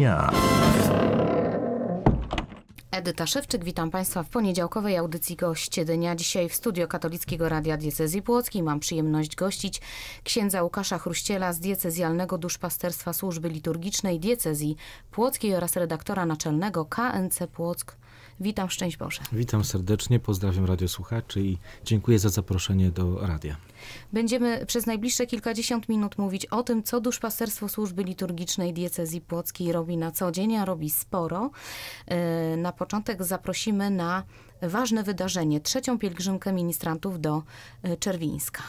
dnia. Edyta Szewczyk, witam Państwa w poniedziałkowej audycji Goście Dnia. Dzisiaj w studio Katolickiego Radia Diecezji Płockiej mam przyjemność gościć księdza Łukasza Chruściela z Diecezjalnego Duszpasterstwa Służby Liturgicznej Diecezji Płockiej oraz redaktora naczelnego KNC Płock Witam, szczęść Boże. Witam serdecznie, pozdrawiam radiosłuchaczy i dziękuję za zaproszenie do radia. Będziemy przez najbliższe kilkadziesiąt minut mówić o tym, co duszpasterstwo służby liturgicznej diecezji płockiej robi na co dzień, a robi sporo. E, na początek zaprosimy na ważne wydarzenie, trzecią pielgrzymkę ministrantów do e, Czerwińska.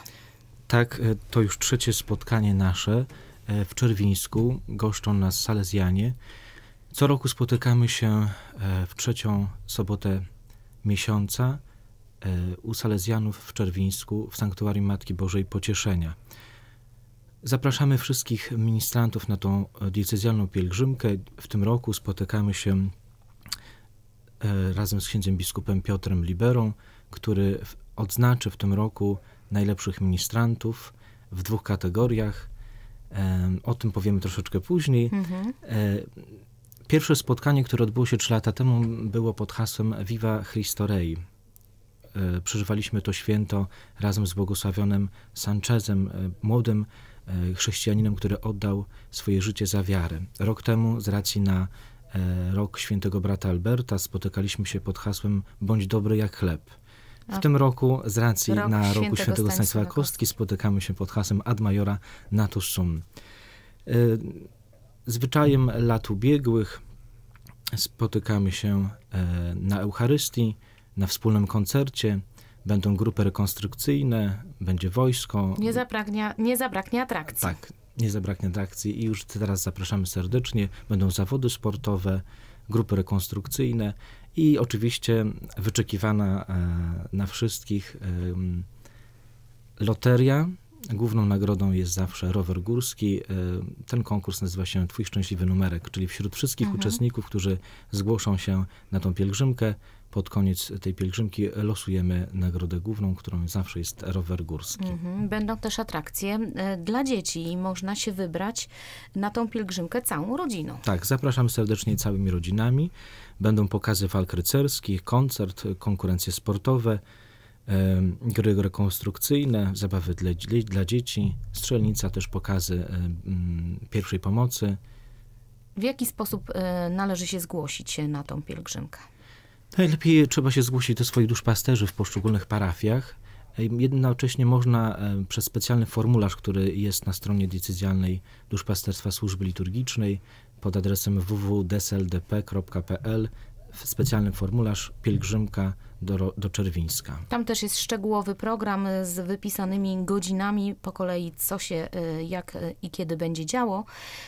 Tak, e, to już trzecie spotkanie nasze w Czerwińsku. Goszczą nas Salezjanie. Co roku spotykamy się e, w trzecią sobotę miesiąca e, u Salezjanów w Czerwińsku w Sanktuarium Matki Bożej Pocieszenia. Zapraszamy wszystkich ministrantów na tą e, diecezjalną pielgrzymkę. W tym roku spotykamy się razem z księdzem biskupem Piotrem Liberą, który odznaczy w tym roku najlepszych ministrantów w dwóch kategoriach. O tym powiemy troszeczkę później. Mhm. Pierwsze spotkanie, które odbyło się trzy lata temu, było pod hasłem Viva Christo e, Przeżywaliśmy to święto razem z błogosławionym Sanchezem, e, młodym e, chrześcijaninem, który oddał swoje życie za wiarę. Rok temu, z racji na rok świętego brata Alberta, spotykaliśmy się pod hasłem Bądź dobry jak chleb. W tym roku, z racji rok na roku świętego Stanisława Kostki, spotykamy się pod hasłem Ad Majora Natus Sum zwyczajem lat ubiegłych spotykamy się e, na Eucharystii, na wspólnym koncercie. Będą grupy rekonstrukcyjne, będzie wojsko. Nie, nie zabraknie atrakcji. Tak, nie zabraknie atrakcji i już teraz zapraszamy serdecznie. Będą zawody sportowe, grupy rekonstrukcyjne i oczywiście wyczekiwana e, na wszystkich loteria Główną nagrodą jest zawsze rower górski. E, ten konkurs nazywa się Twój szczęśliwy numerek, czyli wśród wszystkich mhm. uczestników, którzy zgłoszą się na tą pielgrzymkę, pod koniec tej pielgrzymki losujemy nagrodę główną, którą zawsze jest rower górski. Mhm. Będą też atrakcje e, dla dzieci i można się wybrać na tą pielgrzymkę całą rodziną. Tak, zapraszam serdecznie całymi rodzinami. Będą pokazy walk rycerskich, koncert, konkurencje sportowe gry rekonstrukcyjne, zabawy dla, dla dzieci, strzelnica, też pokazy pierwszej pomocy. W jaki sposób e, należy się zgłosić na tą pielgrzymkę? Najlepiej trzeba się zgłosić do swoich duszpasterzy w poszczególnych parafiach. Jednocześnie można przez specjalny formularz, który jest na stronie decyzjalnej Duszpasterstwa Służby Liturgicznej pod adresem www.dsldp.pl specjalny formularz pielgrzymka do, do Czerwińska. Tam też jest szczegółowy program z wypisanymi godzinami po kolei, co się y, jak y, i kiedy będzie działo.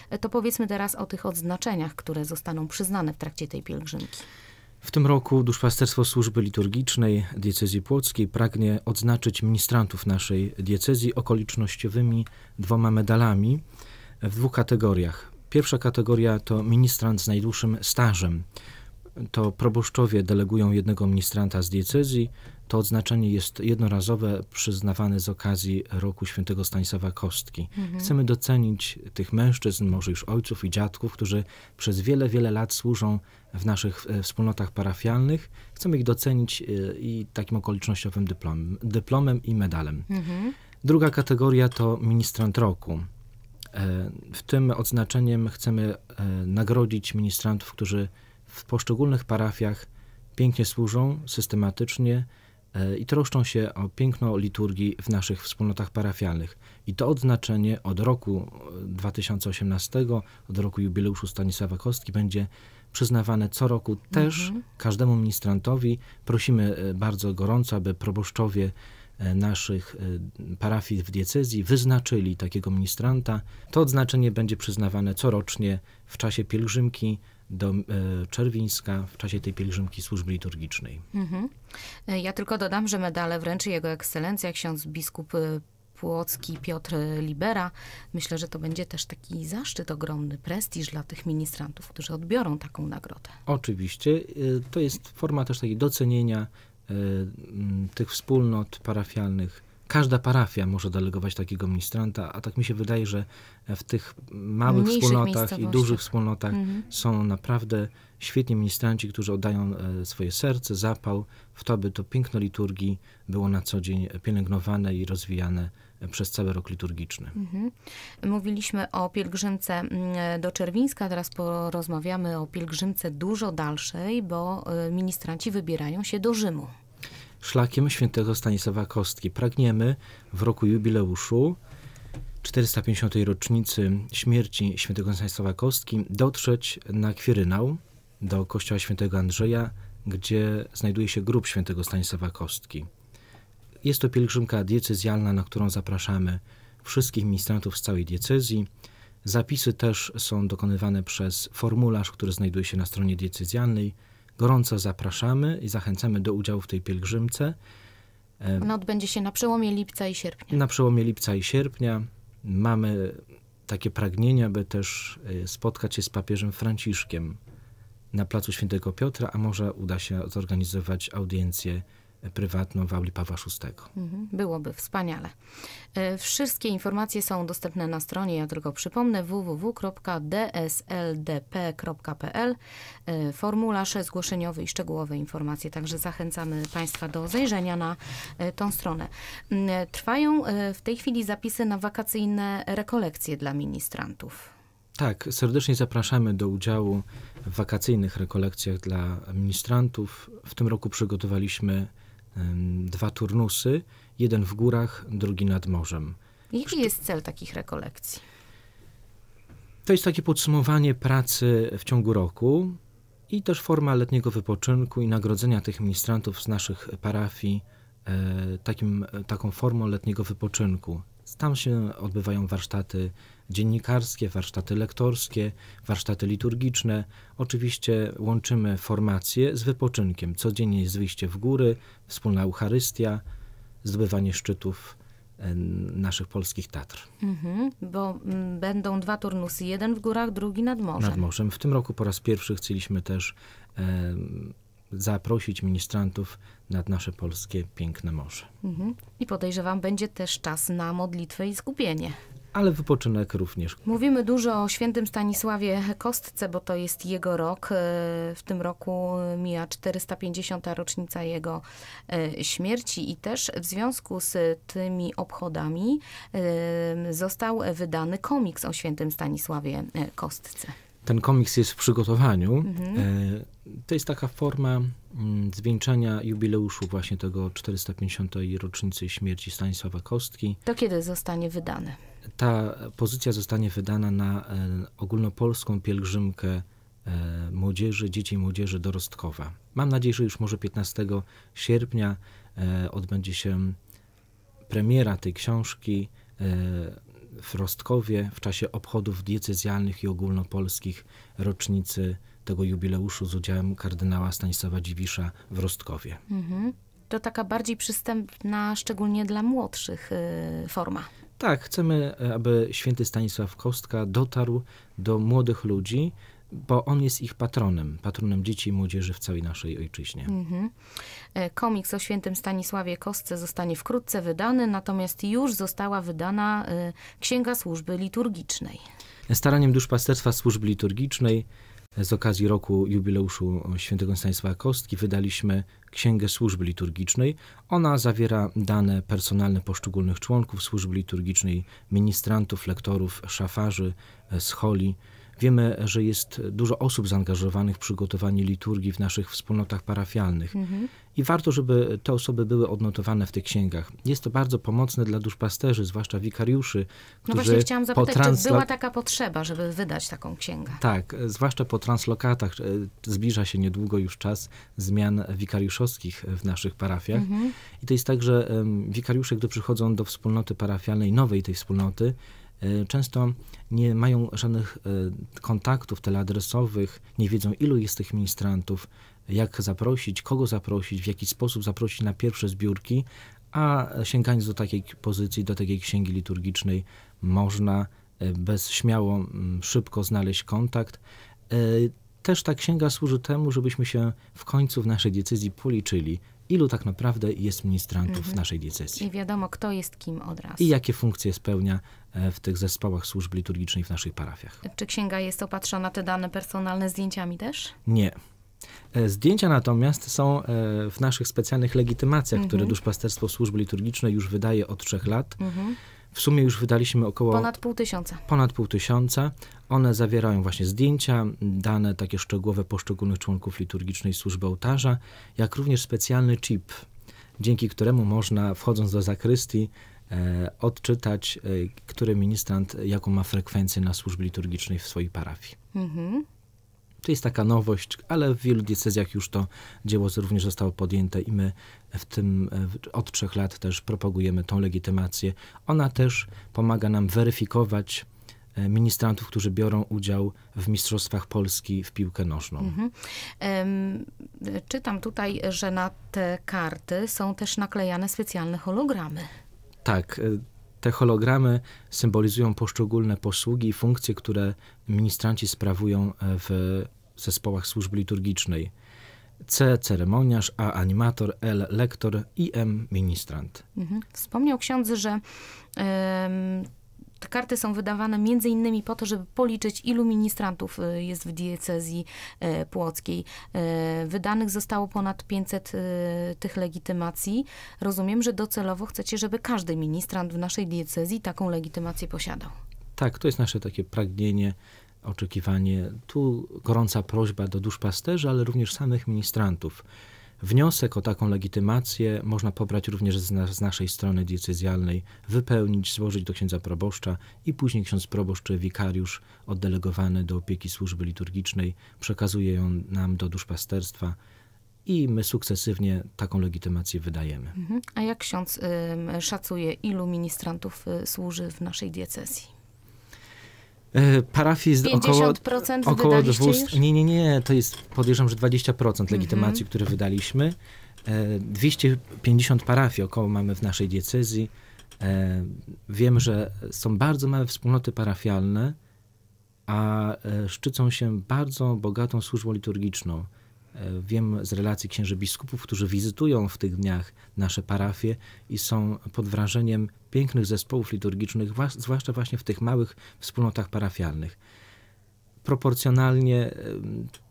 E, to powiedzmy teraz o tych odznaczeniach, które zostaną przyznane w trakcie tej pielgrzymki. W tym roku Duszpasterstwo Służby Liturgicznej Diecezji Płockiej pragnie odznaczyć ministrantów naszej diecezji okolicznościowymi dwoma medalami w dwóch kategoriach. Pierwsza kategoria to ministrant z najdłuższym stażem to proboszczowie delegują jednego ministranta z diecezji. To odznaczenie jest jednorazowe, przyznawane z okazji roku świętego Stanisława Kostki. Mhm. Chcemy docenić tych mężczyzn, może już ojców i dziadków, którzy przez wiele, wiele lat służą w naszych e, wspólnotach parafialnych. Chcemy ich docenić e, i takim okolicznościowym dyplomem, dyplomem i medalem. Mhm. Druga kategoria to ministrant roku. E, w tym odznaczeniem chcemy nagrodzić ministrantów, którzy w poszczególnych parafiach pięknie służą, systematycznie e, i troszczą się o piękno liturgii w naszych wspólnotach parafialnych. I to odznaczenie od roku 2018, e, od roku jubileuszu Stanisława Kostki będzie przyznawane co roku też mhm. każdemu ministrantowi. Prosimy e, bardzo gorąco, aby proboszczowie naszych parafii w diecezji wyznaczyli takiego ministranta. To odznaczenie będzie przyznawane corocznie w czasie pielgrzymki do e, Czerwińska w czasie tej pielgrzymki służby liturgicznej. Mhm. E, ja tylko dodam, że medale wręczy Jego Ekscelencja ksiądz biskup e, Płocki Piotr Libera. Myślę, że to będzie też taki zaszczyt ogromny, prestiż dla tych ministrantów, którzy odbiorą taką nagrodę. Oczywiście. To jest forma też takiego docenienia tych wspólnot parafialnych, każda parafia może delegować takiego ministranta, a tak mi się wydaje, że w tych małych wspólnotach i dużych wspólnotach mhm. są naprawdę świetni ministranci, którzy oddają e, swoje serce, zapał w to, by to piękno liturgii było na co dzień pielęgnowane i rozwijane e, przez cały rok liturgiczny. Mhm. Mówiliśmy o pielgrzymce mm, e, do Czerwińska, teraz porozmawiamy o pielgrzymce dużo dalszej, bo ministranci wybierają się do Rzymu szlakiem świętego Stanisława Kostki. Pragniemy w roku jubileuszu 450. rocznicy śmierci świętego Stanisława Kostki dotrzeć na Kwirynał, do kościoła świętego Andrzeja, gdzie znajduje się grób świętego Stanisława Kostki. Jest to pielgrzymka diecezjalna, na którą zapraszamy wszystkich ministrantów z całej diecezji. Zapisy też są dokonywane przez formularz, który znajduje się na stronie diecezjalnej Gorąco zapraszamy i zachęcamy do udziału w tej pielgrzymce. E, Ona odbędzie się na przełomie lipca i sierpnia. Na przełomie lipca i sierpnia mamy takie pragnienia, by też e, spotkać się z papieżem Franciszkiem na placu Świętego Piotra, a może uda się zorganizować audiencję prywatną w auli Pawła VI. Mhm, byłoby wspaniale. E, wszystkie informacje są dostępne na stronie, ja tylko przypomnę, www.dsldp.pl. E, formularz zgłoszeniowy i szczegółowe informacje, także zachęcamy Państwa do zajrzenia na e, tą stronę. Mm, trwają w tej chwili zapisy na wakacyjne rekolekcje dla ministrantów. Tak, serdecznie zapraszamy do udziału w wakacyjnych rekolekcjach dla ministrantów. W tym roku przygotowaliśmy dwa turnusy, jeden w górach, drugi nad morzem. Jaki jest cel takich rekolekcji? To jest takie podsumowanie pracy w ciągu roku i też forma letniego wypoczynku i nagrodzenia tych ministrantów z naszych parafii e, takim, taką formą letniego wypoczynku. Tam się odbywają warsztaty dziennikarskie, warsztaty lektorskie, warsztaty liturgiczne. Oczywiście łączymy formacje z wypoczynkiem. Codziennie jest wyjście w góry, wspólna Eucharystia, zdobywanie szczytów e, naszych polskich Tatr. Mhm, bo mm, będą dwa turnusy, jeden w górach, drugi nad morzem. Nad morzem. W tym roku po raz pierwszy chcieliśmy też e, zaprosić ministrantów nad nasze polskie piękne morze. Mhm. I podejrzewam, będzie też czas na modlitwę i skupienie ale wypoczynek również. Mówimy dużo o świętym Stanisławie Kostce, bo to jest jego rok. E, w tym roku mija 450. rocznica jego e, śmierci i też w związku z tymi obchodami e, został wydany komiks o świętym Stanisławie Kostce. Ten komiks jest w przygotowaniu. Mhm. To jest taka forma mm, zwieńczenia jubileuszu właśnie tego 450. rocznicy śmierci Stanisława Kostki. To kiedy zostanie wydane? Ta pozycja zostanie wydana na e, ogólnopolską pielgrzymkę e, młodzieży, dzieci i młodzieży dorostkowa. Mam nadzieję, że już może 15 sierpnia e, odbędzie się premiera tej książki w Rostkowie w czasie obchodów diecezjalnych i ogólnopolskich rocznicy tego jubileuszu z udziałem kardynała Stanisława Dziwisza w Rostkowie. Mhm. To taka bardziej przystępna, szczególnie dla młodszych, y, forma. Tak, chcemy, e, aby święty Stanisław Kostka dotarł do młodych ludzi, bo on jest ich patronem, patronem dzieci i młodzieży w całej naszej ojczyźnie. Mhm. E, komiks o świętym Stanisławie Kostce zostanie wkrótce wydany, natomiast już została wydana e, Księga Służby Liturgicznej. Staraniem Duszpasterstwa Służby Liturgicznej z okazji roku jubileuszu świętego Stanisława Kostki wydaliśmy Księgę Służby Liturgicznej. Ona zawiera dane personalne poszczególnych członków służby liturgicznej, ministrantów, lektorów, szafarzy, e, scholi, Wiemy, że jest dużo osób zaangażowanych w przygotowanie liturgii w naszych wspólnotach parafialnych. Mhm. I warto, żeby te osoby były odnotowane w tych księgach. Jest to bardzo pomocne dla duszpasterzy, zwłaszcza wikariuszy, no którzy No właśnie chciałam zapytać, transla... czy była taka potrzeba, żeby wydać taką księgę? Tak, e, zwłaszcza po translokatach. E, zbliża się niedługo już czas zmian wikariuszowskich w naszych parafiach. Mhm. I to jest tak, że wikariusze, gdy przychodzą do wspólnoty parafialnej, nowej tej wspólnoty, E, często nie mają żadnych e, kontaktów teleadresowych, nie wiedzą ilu jest tych ministrantów, jak zaprosić, kogo zaprosić, w jaki sposób zaprosić na pierwsze zbiórki, a sięgając do takiej pozycji, do takiej księgi liturgicznej, można e, bez śmiało szybko znaleźć kontakt. Też ta księga służy temu, żebyśmy się w końcu w naszej decyzji policzyli, ilu tak naprawdę jest ministrantów mhm. naszej diecezji. I wiadomo, kto jest kim od razu. I jakie funkcje spełnia e, w tych zespołach służb liturgicznych w naszych parafiach. Czy księga jest opatrzona, te dane personalne, zdjęciami też? Nie. E, zdjęcia natomiast są e, w naszych specjalnych legitymacjach, mhm. które Duszpasterstwo Służby Liturgicznej już wydaje od trzech lat. Mhm w sumie już wydaliśmy około... Ponad pół tysiąca. Ponad pół tysiąca. One zawierają właśnie zdjęcia, dane takie szczegółowe poszczególnych członków liturgicznej służby ołtarza, jak również specjalny chip, dzięki któremu można wchodząc do zakrystii e, odczytać, e, który ministrant jaką ma frekwencję na służbie liturgicznej w swojej parafii. Mhm. To jest taka nowość, ale w wielu decyzjach już to dzieło również zostało podjęte i my w tym e, od trzech lat też propagujemy tą legitymację. Ona też pomaga nam weryfikować e, ministrantów, którzy biorą udział w Mistrzostwach Polski w piłkę nożną. Mhm. czytam tutaj, że na te karty są też naklejane specjalne hologramy. Tak, e, te hologramy symbolizują poszczególne posługi i funkcje, które ministranci sprawują e, w zespołach służby liturgicznej. C ceremoniarz, A animator, L lektor i M ministrant. Mhm. Wspomniał ksiądz, że yy te karty są wydawane między innymi po to, żeby policzyć, ilu ministrantów y, jest w diecezji y, płockiej. Y, wydanych zostało ponad 500 tych legitymacji. Rozumiem, że docelowo chcecie, żeby każdy ministrant w naszej diecezji taką legitymację posiadał. Tak, to jest nasze takie pragnienie, oczekiwanie. Tu gorąca prośba do duszpasterzy, ale również samych ministrantów Wniosek o taką legitymację można pobrać również z, na, z naszej strony diecezjalnej, wypełnić, złożyć do księdza proboszcza i później ksiądz proboszcz czy wikariusz oddelegowany do opieki służby liturgicznej przekazuje ją nam do duszpasterstwa i my sukcesywnie taką legitymację wydajemy. Mhm. A jak ksiądz y, szacuje, ilu ministrantów y, służy w naszej diecezji? E, parafii jest około, około 200. Już? Nie, nie, nie, to jest podejrzewam, że 20% mhm. legitymacji, mm które wydaliśmy. 250 e, parafii około mamy w naszej diecezji. E, wiem, że są bardzo małe wspólnoty parafialne, a szczycą się bardzo bogatą służbą liturgiczną. Wiem z relacji księży biskupów, którzy wizytują w tych dniach nasze parafie i są pod wrażeniem pięknych zespołów liturgicznych, zwłaszcza właśnie w tych małych wspólnotach parafialnych. Proporcjonalnie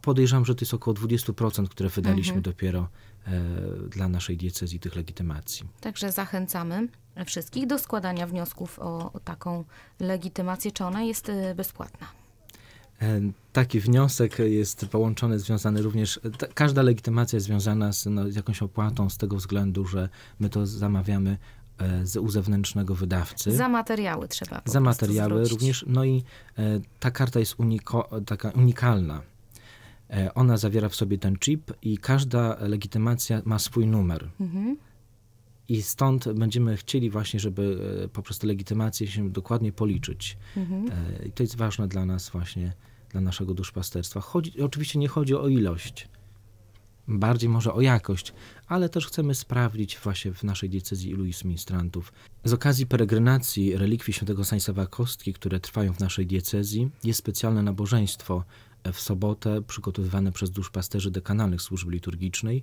podejrzewam, że to jest około 20%, które wydaliśmy mhm. dopiero e, dla naszej diecezji tych legitymacji. Także zachęcamy wszystkich do składania wniosków o, taką legitymację. Czy ona jest e, bezpłatna? E, taki wniosek jest połączony, związany również, ta, każda legitymacja jest związana z, no, z jakąś opłatą z tego względu, że my to zamawiamy E, z, u zewnętrznego wydawcy. Za materiały trzeba Za materiały zwrócić. również. No i e, ta karta jest uniko, taka unikalna. E, ona zawiera w sobie ten chip i każda legitymacja ma swój numer. Mhm. I stąd będziemy chcieli właśnie, żeby poprzez tę legitymację się dokładnie policzyć. Mhm. I to jest ważne dla nas właśnie, dla naszego duszpasterstwa. Chodzi, oczywiście nie chodzi o ilość bardziej może o jakość, ale też chcemy sprawdzić właśnie w naszej diecezji ilu ministrantów. Z okazji peregrinacji relikwii świętego Stanisława Kostki, które trwają w naszej diecezji, jest specjalne nabożeństwo w sobotę przygotowywane przez duszpasterzy dekanalnych służb liturgicznej.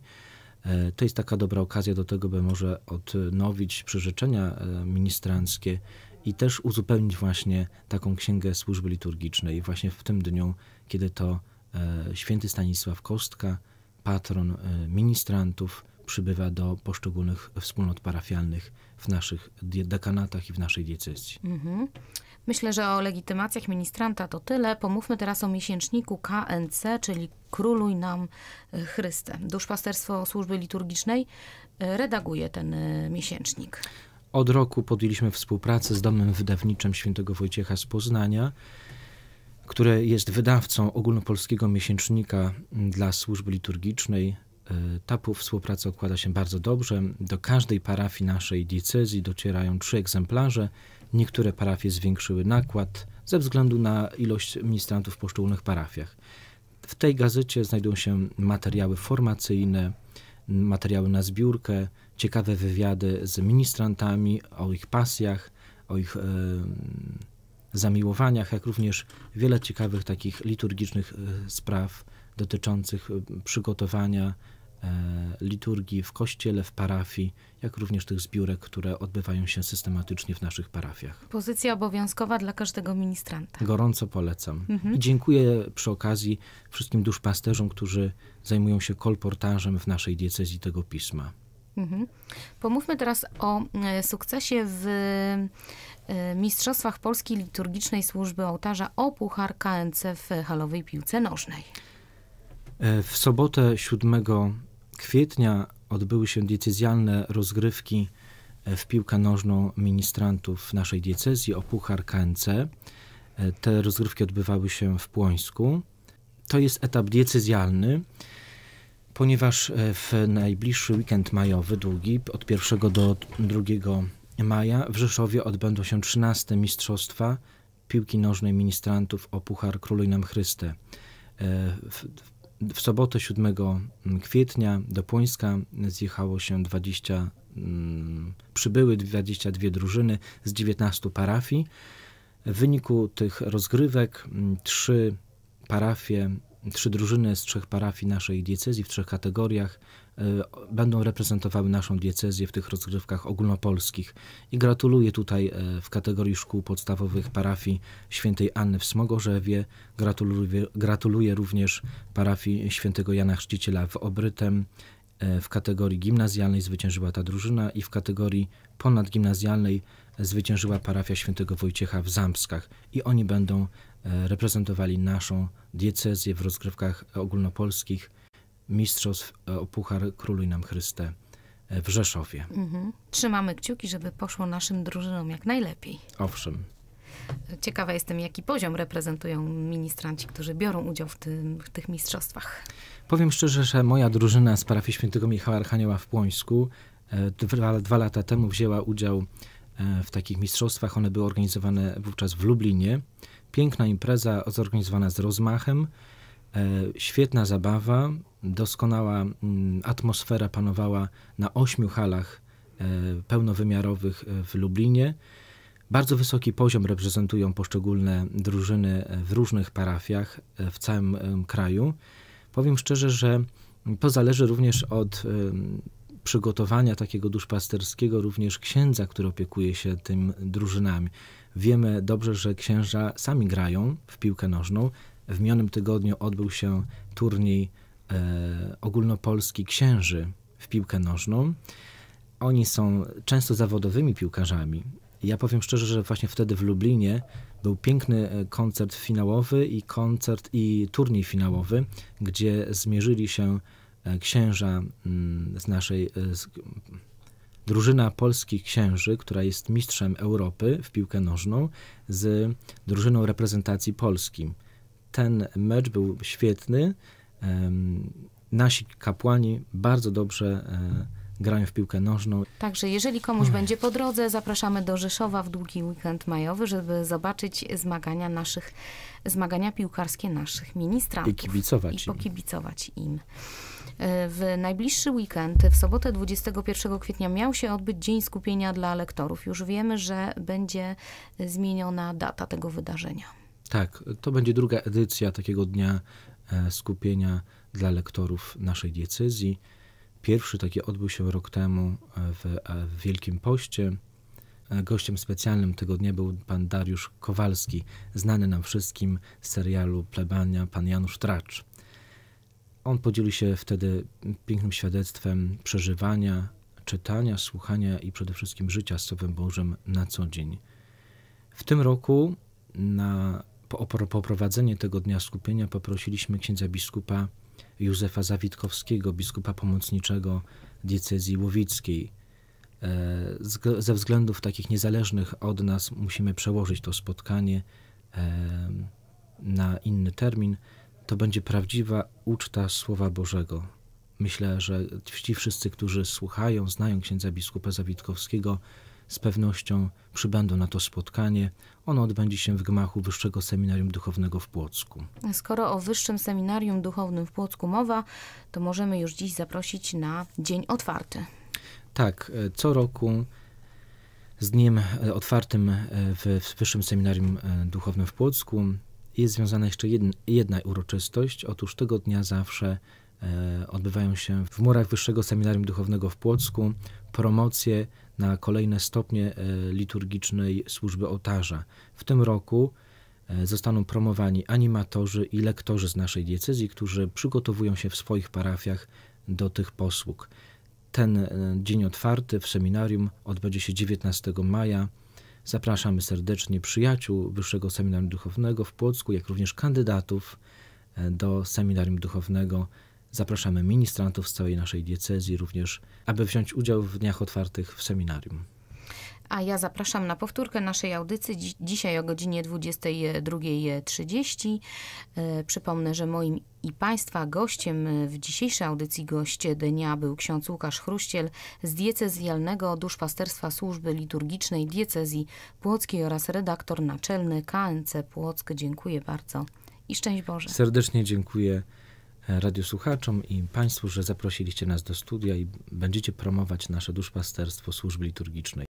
E, to jest taka dobra okazja do tego, by może odnowić przyrzeczenia e, ministranckie i też uzupełnić właśnie taką księgę służby liturgicznej właśnie w tym dniu, kiedy to e, święty Stanisław Kostka patron e, ministrantów przybywa do poszczególnych wspólnot parafialnych w naszych dekanatach i w naszej diecezji. Mhm. Myślę, że o legitymacjach ministranta to tyle. Pomówmy teraz o miesięczniku KNC, czyli Króluj nam e, Chryste. Duszpasterstwo Służby Liturgicznej e, redaguje ten miesięcznik. Od roku podjęliśmy współpracę z Domem Wydawniczym Świętego Wojciecha z Poznania które jest wydawcą ogólnopolskiego miesięcznika dla służby liturgicznej. E, ta współpraca układa się bardzo dobrze. Do każdej parafii naszej diecezji docierają trzy egzemplarze. Niektóre parafie zwiększyły nakład ze względu na ilość ministrantów w poszczególnych parafiach. W tej gazecie znajdują się materiały formacyjne, materiały na zbiórkę, ciekawe wywiady z ministrantami o ich pasjach, o ich. Yy, zamiłowaniach, jak również wiele ciekawych takich liturgicznych e, spraw dotyczących e, przygotowania e, liturgii w kościele, w parafii, jak również tych zbiórek, które odbywają się systematycznie w naszych parafiach. Pozycja obowiązkowa dla każdego ministranta. Gorąco polecam. Mhm. I dziękuję przy okazji wszystkim duszpasterzom, którzy zajmują się kolportażem w naszej diecezji tego pisma. Mhm. Pomówmy teraz o e, sukcesie w e, Mistrzostwach Polski Liturgicznej Służby Ołtarza o Puchar KNC w halowej piłce nożnej. E, w sobotę 7 kwietnia odbyły się diecezjalne rozgrywki w piłkę nożną ministrantów naszej diecezji o Puchar KNC. Te rozgrywki odbywały się w Płońsku. To jest etap diecezjalny ponieważ e, w najbliższy weekend majowy, długi, od 1 do 2 maja w Rzeszowie odbędą się 13 Mistrzostwa Piłki Nożnej Ministrantów o Puchar Króluj nam Chryste. E, w, w sobotę 7 kwietnia do Płońska zjechało się 20, mm, przybyły 22 drużyny z 19 parafii. W wyniku tych rozgrywek mm, trzy parafie trzy drużyny z trzech parafii naszej diecezji w trzech kategoriach e, będą reprezentowały naszą diecezję w tych rozgrywkach ogólnopolskich. I gratuluję tutaj e, w kategorii szkół podstawowych parafii świętej Anny w Smogorzewie, gratuluję, gratuluję również parafii świętego Jana Chrzciciela w Obrytem E, w kategorii gimnazjalnej zwyciężyła ta drużyna i w kategorii ponadgimnazjalnej zwyciężyła parafia świętego Wojciecha w Zamskach i oni będą e, reprezentowali naszą diecezję w rozgrywkach ogólnopolskich Mistrzostw e, o Puchar Króluj nam Chryste w Rzeszowie. Mhm. Trzymamy kciuki, żeby poszło naszym drużynom jak najlepiej. Owszem. Ciekawa jestem, jaki poziom reprezentują ministranci, którzy biorą udział w, tym, w tych mistrzostwach. Powiem szczerze, że moja drużyna z parafii świętego Michała Archanioła w Płońsku e, dwa, dwa lata temu wzięła udział e, w takich mistrzostwach. One były organizowane wówczas w Lublinie. Piękna impreza zorganizowana z rozmachem, e, świetna zabawa, doskonała mm, atmosfera panowała na ośmiu halach pełnowymiarowych w Lublinie. Bardzo wysoki poziom reprezentują poszczególne drużyny w różnych parafiach e, w całym kraju. Powiem szczerze, że to zależy również od przygotowania takiego duszpasterskiego również księdza, który opiekuje się tym drużynami. Wiemy dobrze, że księża sami grają w piłkę nożną. W minionym tygodniu odbył się turniej e, ogólnopolski księży w piłkę nożną. Oni są często zawodowymi piłkarzami ja powiem szczerze, że właśnie wtedy w Lublinie był piękny e, koncert finałowy i koncert i turniej finałowy, gdzie zmierzyli się e, księża mm, z naszej e, z, drużyna polskich księży, która jest mistrzem Europy w piłkę nożną, z drużyną reprezentacji Polski. Ten mecz był świetny. Nasi kapłani bardzo dobrze grają w piłkę nożną. Także jeżeli komuś będzie po drodze, zapraszamy do Rzeszowa w długi weekend majowy, żeby zobaczyć zmagania naszych, zmagania piłkarskie naszych ministrantów. I kibicować I pokibicować im. im. E, w najbliższy weekend, w sobotę 21 kwietnia, miał się odbyć Dzień Skupienia dla Lektorów. Już wiemy, że będzie zmieniona data tego wydarzenia. Tak, to będzie druga edycja takiego dnia e, skupienia dla lektorów naszej diecezji. Pierwszy taki odbył się rok temu e, w, e, w Wielkim Poście. E, gościem specjalnym tego dnia był pan Dariusz Kowalski, znany nam wszystkim z serialu Plebania, pan Janusz Tracz. On podzielił się wtedy pięknym świadectwem przeżywania, czytania, słuchania i przede wszystkim życia z Słowem Bożym na co dzień. W tym roku na poprowadzenie tego dnia skupienia poprosiliśmy księdza biskupa Józefa Zawitkowskiego, biskupa pomocniczego diecezji łowickiej. E, ze względów takich niezależnych od nas musimy przełożyć to spotkanie na inny termin. To będzie prawdziwa uczta Słowa Bożego. Myślę, że ci wszyscy, którzy słuchają, znają księdza biskupa Zawitkowskiego, z pewnością przybędą na to spotkanie. Ono odbędzie się w gmachu Wyższego Seminarium Duchownego w Płocku. Skoro o Wyższym Seminarium Duchownym w Płocku mowa, to możemy już dziś zaprosić na Dzień Otwarty. Tak, e, co roku z dniem e, otwartym e, w Wyższym Seminarium Duchownym w Płocku jest związana jeszcze jedna uroczystość. Otóż tego dnia zawsze odbywają się w murach Wyższego Seminarium Duchownego w Płocku promocję na kolejne stopnie e, liturgicznej służby ołtarza. W tym roku e, zostaną promowani animatorzy i lektorzy z naszej diecezji, którzy przygotowują się w swoich parafiach do tych posług. Ten e, dzień otwarty w seminarium odbędzie się 19 maja. Zapraszamy serdecznie przyjaciół Wyższego Seminarium Duchownego w Płocku, jak również kandydatów do Seminarium Duchownego Zapraszamy ministrantów z całej naszej diecezji również, aby wziąć udział w dniach otwartych w seminarium. A ja zapraszam na powtórkę naszej audycji dzi dzisiaj o godzinie 22.30. E, przypomnę, że moim i Państwa gościem w dzisiejszej audycji goście dnia był ksiądz Łukasz Chruściel z diecezjalnego duszpasterstwa służby liturgicznej diecezji płockiej oraz redaktor naczelny KNC Płock. Dziękuję bardzo i szczęść Boże. Serdecznie dziękuję radiosłuchaczom i Państwu, że zaprosiliście nas do studia i będziecie promować nasze duszpasterstwo służby liturgicznej.